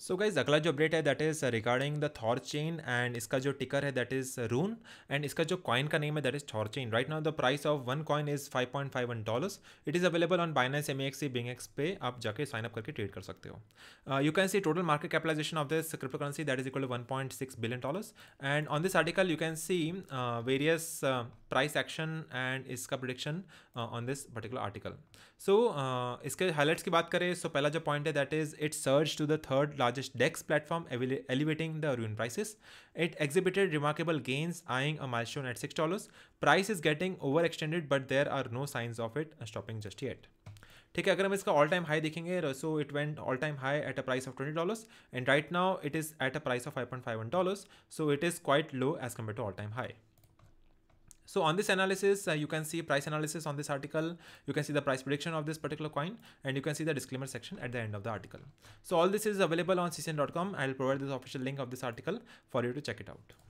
So guys अगला जो update है that is regarding the Thor chain and इसका जो टिकर है दैट इज़ रून एंड इसका जो कॉइन का नेम है that is Thor chain right now the price of one coin is five point five one dollars it is available on Binance M X Bing X पे आप जाके sign up करके trade कर सकते हो you can see total market capitalization of this crypto currency that is equal one point six billion dollars and on this article you can see various price action and इसका prediction on this particular article so इसके highlights की बात करें सो so पहला जो point है that is it surge to the third largest DEX platform elevating the rune prices it exhibited remarkable gains eyeing a milestone at six dollars price is getting over extended but there are no signs of it stopping just yet ठीक है अगर हम इसका all time high देखेंगे so it went all time high at a price of twenty dollars and right now it is eight a price of five point five one dollars so it is quite low as compare to all time high So on this analysis, uh, you can see price analysis on this article. You can see the price prediction of this particular coin and you can see the disclaimer section at the end of the article. So all this is available on ccn.com. I'll provide the official link of this article for you to check it out.